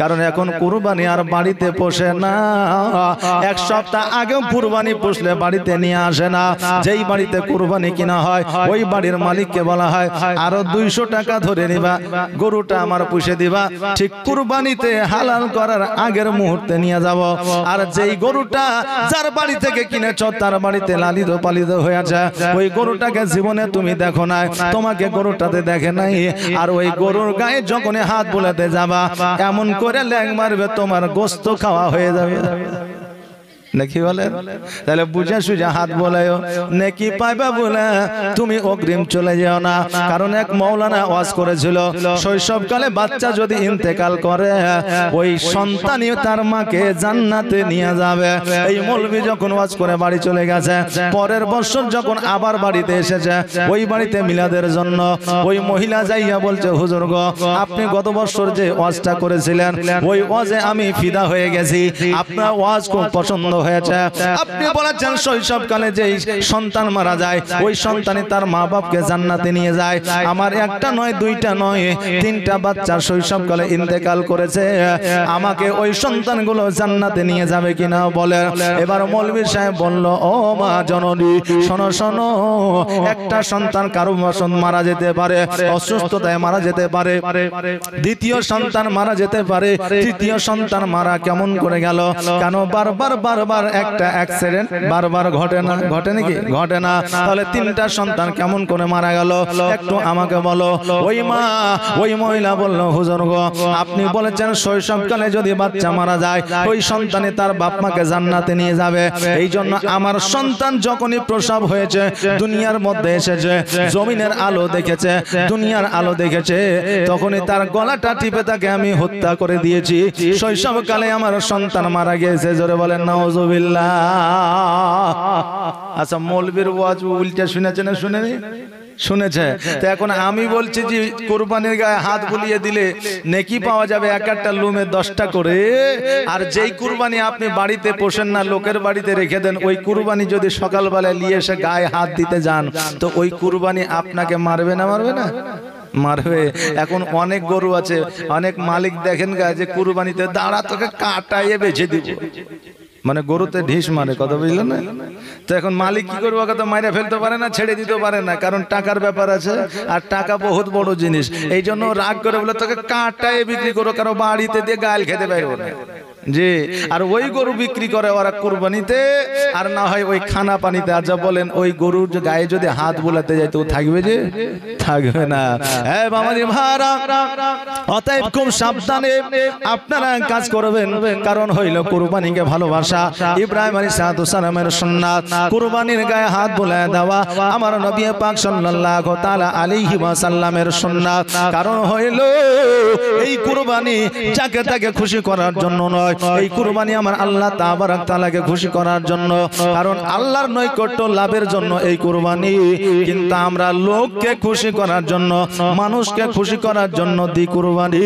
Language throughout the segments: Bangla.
কারণ এখন কুরবানি আর বাড়িতে পোষে না এক সপ্তাহ আগেও কুরবানি পুষলে বাড়িতে নিয়ে আসে না যেই বাড়িতে কুরবানি কিনা হয় ওই বাড়ির মালিককে বলা হয় আরো দুইশো টাকা ধরে নিবা গরুটা আমার পুষে দিবা ঠিক কুরবানিতে হালাল করার আগের মুহূর্তে নিয়ে যাব আর যেই গরুটা যার বাড়ি থেকে কিনেছ তার বাড়িতে লালিত পালিত হয়েছে ওই গরুটাকে জীবনে তুমি দেখো না তোমাকে গরুটাতে দেখে নাই আর ওই গরুর গায়ে যখন হাত বোলাতে যাবা এমন করে ল্যাং মারবে তোমার গোস্ত খাওয়া হয়ে যাবে নাকি বলে তাহলে বুঝে সুঝে হাত বলায় নাকি পাইবা বলে তুমি অগ্রিম চলে যাও না কারণ এক মৌলানা ওয়াজ করেছিল শৈশবকালে বাচ্চা যদি ইন্তেকাল করে ওই সন্তানই তার মাকে জান্নাতে নিয়ে যাবে এই মৌলবি যখন ওয়াজ করে বাড়ি চলে গেছে পরের বছর যখন আবার বাড়িতে এসেছে ওই বাড়িতে মিলাদের জন্য ওই মহিলা যাইয়া বলছে হুজুর গো আপনি গত বছর যে ওয়াজটা করেছিলেন ওই ওয়াজে আমি ফিদা হয়ে গেছি আপনার ওয়াজ খুব পছন্দ হয়েছে আপনি বলেছেন শৈশবকালে যেই সন্তান মারা যায় ওই সন্তানে তার মা বাপকে জান্নাতে নিয়ে যায় আমার একটা নয় দুইটা নয় তিনটা বাচ্চা শৈশবকালে ইন্তেকাল করেছে আমাকে ওই সন্তানগুলো জান্নাতে নিয়ে যাবে কিনা বলে এবার মৌলবী সাহেব বলল ও মা জননী শোনো শোনো একটা সন্তান কারো বাসন মারা যেতে পারে অসুস্থতায় মারা যেতে পারে দ্বিতীয় সন্তান মারা যেতে পারে তৃতীয় সন্তান মারা কেমন করে গেল কেন বারবার বারবার বাবার একটা অ্যাক্সিডেন্ট বারবার ঘটে না ঘটে নাকি ঘটে না তাহলে তিনটা সন্তান কেমন করে মারা গেল একটু আমাকে বলো ওই মা ওই মহিলা বললো হুজুর গো আপনি বলেছেন শৈশবকালে যদি বাচ্চা মারা যায় ওই সন্তানে তার বাপ মাকে জান্নাতে নিয়ে যাবে এই জন্য আমার সন্তান যখনই প্রসব হয়েছে দুনিয়ার মধ্যে এসেছে জমিনের আলো দেখেছে দুনিয়ার আলো দেখেছে তখনই তার গলাটা টিপে তাকে আমি হত্যা করে দিয়েছি শৈশবকালে আমার সন্তান মারা গিয়েছে জোরে বলেন না হুজুর আচ্ছা মৌলবীর ওয়াজ উল্টা শুনেছে না শুনেনি শুনেছে তো এখন আমি বলছি যে কোরবানির গায়ে হাত বুলিয়ে দিলে নেকি পাওয়া যাবে এক একটা লুমে দশটা করে আর যেই কুরবানি আপনি বাড়িতে পোষেন না লোকের বাড়িতে রেখে দেন ওই কুরবানি যদি সকালবেলায় নিয়ে এসে গায়ে হাত দিতে যান তো ওই কুরবানি আপনাকে মারবে না মারবে না মারবে এখন অনেক গরু আছে অনেক মালিক দেখেন গা যে কুরবানিতে দাঁড়া তোকে কাটাইয়ে বেছে দিব মানে গরুতে মানে ঢিস মারে কথা বুঝলেন না তো এখন মালিক কি করবো কথা মাইরে ফেলতে পারে না ছেড়ে দিতে পারে না কারণ টাকার ব্যাপার আছে আর টাকা বহুত বড় জিনিস এই জন্য রাগ করে বলে তোকে কাঁটায় বিক্রি করো কারো বাড়িতে দিয়ে গাল খেতে পারবো না যে আর ওই গরু বিক্রি করে ওরা কোরবানিতে আর না হয় ওই খানা পানিতে আর যা আচ্ছা বলেন ওই গরুর গায়ে যদি হাত বোলাতে যায় তো থাকবে যে থাকবে না হ্যাঁ বাঙালি হ্যাঁ, ভাড়া অতএব খুব সাবধানে আপনারা কাজ করবেন কারণ হইল কোরবানিকে ভালোবাসা ইব্রাহিম আলী সাহাদুসালামের সুন্নাত কোরবানির গায়ে হাত বোলায় দেওয়া আমার নবী পাক সাল্লাল্লাহু তাআলা আলাইহি ওয়াসাল্লামের সুন্নাত কারণ হইল এই কোরবানি যাকে তাকে খুশি করার জন্য নয় এই কুরবানি আমার আল্লাহ তাবারাক তাআলাকে খুশি করার জন্য কারণ আল্লাহর নৈকট্য লাভের জন্য এই কুরবানি কিন্তু আমরা লোককে খুশি করার জন্য মানুষকে খুশি করার জন্য দি কুরবানি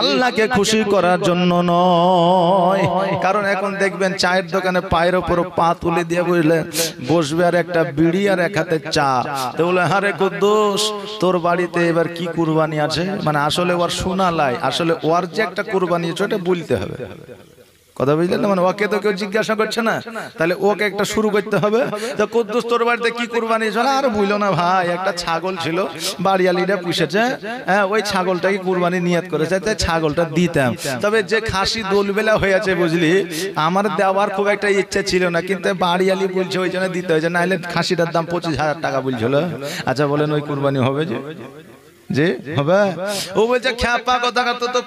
আল্লাহকে খুশি করার জন্য নয় কারণ এখন দেখবেন চায়ের দোকানে পায়ের ওপর পা তুলে দিয়ে বুঝলে বসবে আর একটা বিড়ি আর এক হাতে চা তো বলে হারে কুদ্দোষ তোর বাড়িতে এবার কি কুরবানি আছে মানে আসলে ওর শোনা লাই আসলে ওর যে একটা কুরবানি আছে ওটা বলতে হবে কথা বুঝলেন না মানে ওকে তো কেউ জিজ্ঞাসা করছে না তাহলে ওকে একটা শুরু করতে হবে তো কুদ্দুস তোর বাড়িতে কি কুরবানি আর বুঝলো না ভাই একটা ছাগল ছিল বাড়িয়ালিটা পুষেছে হ্যাঁ ওই ছাগলটাকে কুরবানি নিয়াত করেছে তাই ছাগলটা দিতাম তবে যে খাসি দোলবেলা হয়েছে বুঝলি আমার দেওয়ার খুব একটা ইচ্ছা ছিল না কিন্তু বাড়িয়ালি বলছে ওই জন্য দিতে হয়েছে নাহলে খাসিটার দাম পঁচিশ হাজার টাকা বলছিল আচ্ছা বলেন ওই কুরবানি হবে যে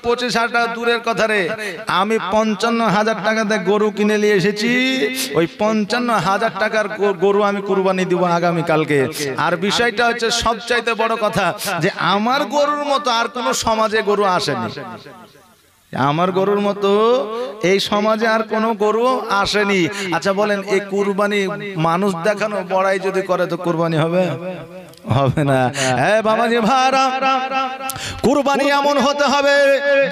পঁচিশ হাজার টাকা দূরের কথা রে আমি পঞ্চান্ন হাজার টাকাতে গরু কিনে নিয়ে এসেছি ওই পঞ্চান্ন হাজার টাকার গরু আমি কুরবানি দিব আগামী কালকে আর বিষয়টা হচ্ছে সবচাইতে বড় কথা যে আমার গরুর মতো আর কোন সমাজে গরু আসেনি আমার গরুর মতো এই সমাজে আর কোনো গরু আসেনি আচ্ছা বলেন এই কুরবানি মানুষ দেখানো বড়াই যদি করে তো কুরবানি হবে হবে না হ্যাঁ বাবাজি ভাড়া কুরবানি এমন হতে হবে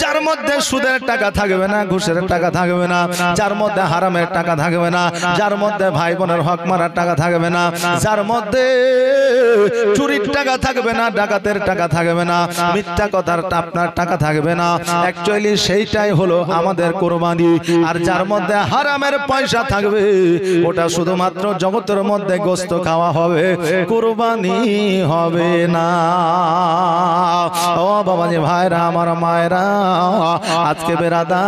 যার মধ্যে সুদের টাকা থাকবে না ঘুষের টাকা থাকবে না যার মধ্যে হারামের টাকা থাকবে না যার মধ্যে ভাই বোনের হক মারার টাকা থাকবে না যার মধ্যে চুরির টাকা থাকবে না ডাকাতের টাকা থাকবে না মিথ্যা কথার আপনার টাকা থাকবে না অ্যাকচুয়ালি সে সেইটাই হলো আমাদের কোরবানি আর যার মধ্যে হারামের পয়সা থাকবে ওটা শুধুমাত্র জগতের মধ্যে গোস্ত খাওয়া হবে কোরবানি হবে না ও বাবাজি ভাইরা আমার মায়েরা আজকে বেরাদা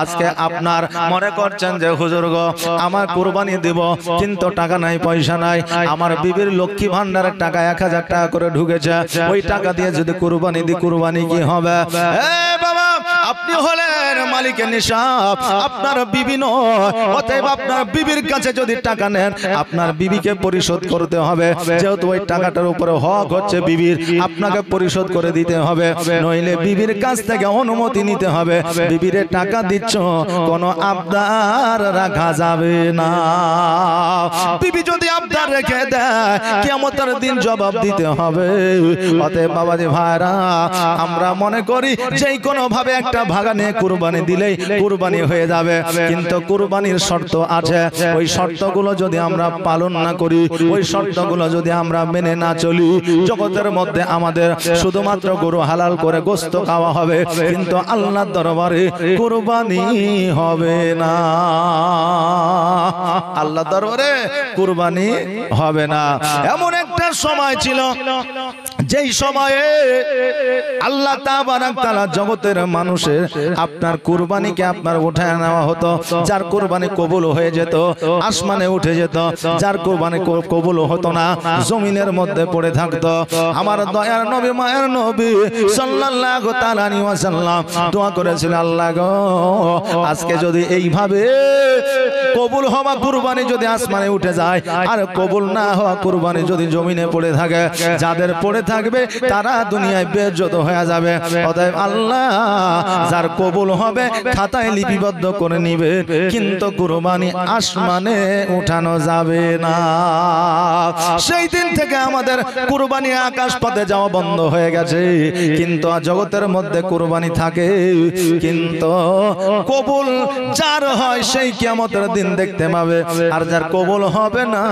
আজকে আপনার মনে করছেন যে হুজুর গো আমার কোরবানি দেব কিন্তু টাকা নাই পয়সা নাই আমার বিবির লক্ষ্মী ভান্ডারের টাকা এক হাজার টাকা করে ঢুকেছে ওই টাকা দিয়ে যদি কোরবানি দি কোরবানি কি হবে আপনি হলেন ঘরের মালিক নিশাব আপনার বিবি নয় অতএব আপনার বিবির কাছে যদি টাকা নেন আপনার বিবিকে পরিশোধ করতে হবে যেহেতু ওই টাকাটার উপরে হক হচ্ছে বিবির আপনাকে পরিশোধ করে দিতে হবে নইলে বিবির কাছ থেকে অনুমতি নিতে হবে বিবিরে টাকা দিচ্ছ কোন আবদার রাখা যাবে না বিবি যদি আবদার রেখে দেয় কেমতার দিন জবাব দিতে হবে অতএব বাবাজি ভাইরা আমরা মনে করি যেই কোনো ভাবে একটা ভাগা নিয়ে কুরবান কুরবানি দিলেই কুরবানি হয়ে যাবে কিন্তু কুরবানির শর্ত আছে ওই শর্তগুলো যদি আমরা পালন না করি ওই শর্তগুলো যদি আমরা মেনে না চলি জগতের মধ্যে আমাদের শুধুমাত্র গরু হালাল করে গোস্ত খাওয়া হবে কিন্তু আল্লাহর দরবারে কুরবানি হবে না আল্লাহ দরবারে কুরবানি হবে না এমন একটা সময় ছিল যেই সময়ে আল্লাহ তাআলা জগতের মানুষের আপনার কুরবানিকে আপনার উঠায় নেওয়া হতো যার কুরবানি কবুল হয়ে যেত আসমানে উঠে যেত যার কুরবানি কবুল হতো না জমিনের মধ্যে পড়ে থাকতো আমার দয়ার নবী মায়ের নবী সাল্লাল্লাহু তাআলা আলাইহি ওয়াসাল্লাম দোয়া করেছিল আল্লাহ গো আজকে যদি এইভাবে কবুল হওয়া কুরবানি যদি আসমানে উঠে যায় আর কবুল না হওয়া কুরবানি যদি জমিনে পড়ে থাকে যাদের পড়ে থাকে থাকবে তারা দুনিয়ায় বেজত হয়ে যাবে অতএব আল্লাহ যার কবুল হবে খাতায় লিপিবদ্ধ করে নিবে কিন্তু কুরবানি আসমানে উঠানো যাবে না সেই দিন থেকে আমাদের কুরবানি আকাশ পথে যাওয়া বন্ধ হয়ে গেছে কিন্তু জগতের মধ্যে কুরবানি থাকে কিন্তু কবুল যার হয় সেই কিয়ামতের দিন দেখতে পাবে আর যার কবুল হবে না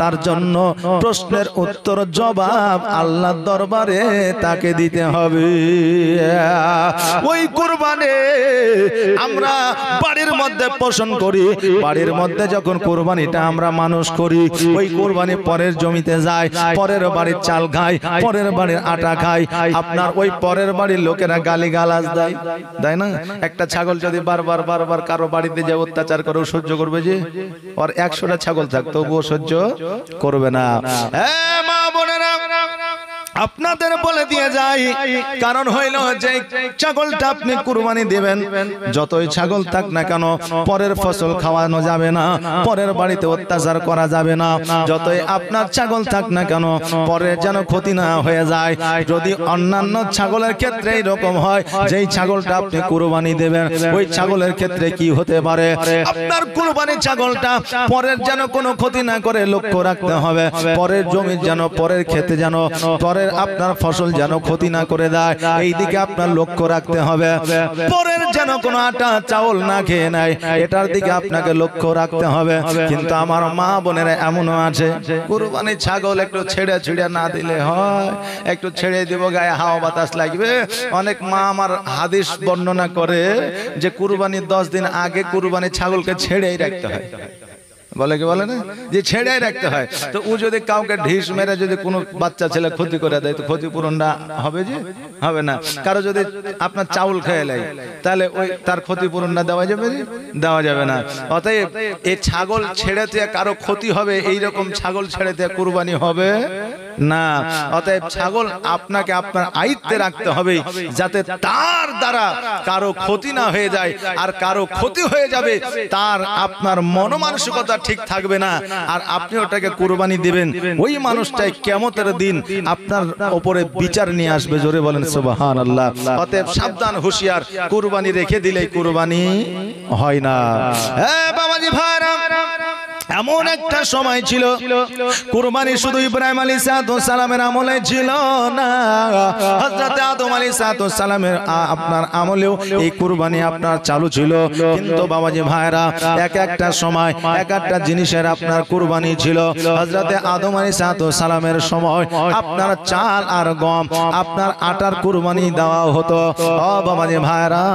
তার জন্য প্রশ্নের উত্তর জবাব আল্লাহ আল্লাহর দরবারে তাকে দিতে হবে ওই কুরবানে আমরা বাড়ির মধ্যে পোষণ করি বাড়ির মধ্যে যখন কোরবানিটা আমরা মানুষ করি ওই কোরবানি পরের জমিতে যায় পরের বাড়ির চাল খায় পরের বাড়ির আটা খায় আপনার ওই পরের বাড়ির লোকেরা গালি গালাজ দেয় তাই না একটা ছাগল যদি বারবার বারবার কারো বাড়িতে যে অত্যাচার করে সহ্য করবে যে আর একশোটা ছাগল থাক তবুও সহ্য করবে না মা বোনেরা আপনাদের বলে দিয়ে যাই কারণ হইল যে ছাগলটা আপনি কুরবানি দিবেন যতই ছাগল থাক না কেন পরের ফসল খাওয়ানো যাবে না পরের বাড়িতে অত্যাচার করা যাবে না যতই আপনার ছাগল থাক না কেন পরে যেন ক্ষতি না হয়ে যায় যদি অন্যান্য ছাগলের ক্ষেত্রে এরকম হয় যেই ছাগলটা আপনি কুরবানি দেবেন ওই ছাগলের ক্ষেত্রে কি হতে পারে আপনার কুরবানি ছাগলটা পরের যেন কোনো ক্ষতি না করে লক্ষ্য রাখতে হবে পরের জমির যেন পরের ক্ষেতে যেন পরের পরের আপনার ফসল যেন ক্ষতি না করে দেয় এই দিকে আপনার লক্ষ্য রাখতে হবে পরের যেন কোনো আটা চাউল না খেয়ে নেয় এটার দিকে আপনাকে লক্ষ্য রাখতে হবে কিন্তু আমার মা বোনেরা এমনও আছে কুরবানি ছাগল একটু ছেড়ে ছিঁড়ে না দিলে হয় একটু ছেড়ে দিব গায়ে হাওয়া বাতাস লাগবে অনেক মা আমার হাদিস বর্ণনা করে যে কুরবানির দশ দিন আগে কুরবানি ছাগলকে ছেড়েই রাখতে হয় বলে কি বলে না যে ছেড়াই রাখতে হয় তো ও যদি কাউকে ঢিস মেরে যদি কোনো বাচ্চা ছেলে ক্ষতি করে দেয় তো ক্ষতিপূরণ না হবে যে হবে না কারো যদি আপনার চাউল খেয়ে নেয় তাহলে ওই তার ক্ষতিপূরণ না দেওয়া যাবে দেওয়া যাবে না অতএব এই ছাগল ছেড়েতে কারো ক্ষতি হবে এইরকম রকম ছাগল ছেড়েতে কুরবানি হবে না অতএব ছাগল আপনাকে আপনার আয়ত্তে রাখতে হবে যাতে তার দ্বারা কারো ক্ষতি না হয়ে যায় আর কারো ক্ষতি হয়ে যাবে তার আপনার মনমানসিকতা ঠিক থাকবে না আর আপনি ওটাকে কুরবানি দিবেন ওই মানুষটাই কেমতের দিন আপনার ওপরে বিচার নিয়ে আসবে জোরে বলেন সুবাহান আল্লাহ অতএব সাবধান হুশিয়ার কুরবানি রেখে দিলে কুরবানি হয় না হ্যাঁ বাবাজি ভাইরা এমন একটা সময় ছিল কুরবানি শুধু ইব্রাহিম আলী সাদু সালামের আমলে ছিল না হজরত আদম আলী সাদু সালামের আপনার আমলেও এই কুরবানি আপনার চালু ছিল কিন্তু বাবাজি ভাইরা এক একটা সময় এক একটা জিনিসের আপনার কুরবানি ছিল হজরতে আদম আলী সাদু সালামের সময় আপনার চাল আর গম আপনার আটার কুরবানি দেওয়া হতো ও বাবাজি ভাইরা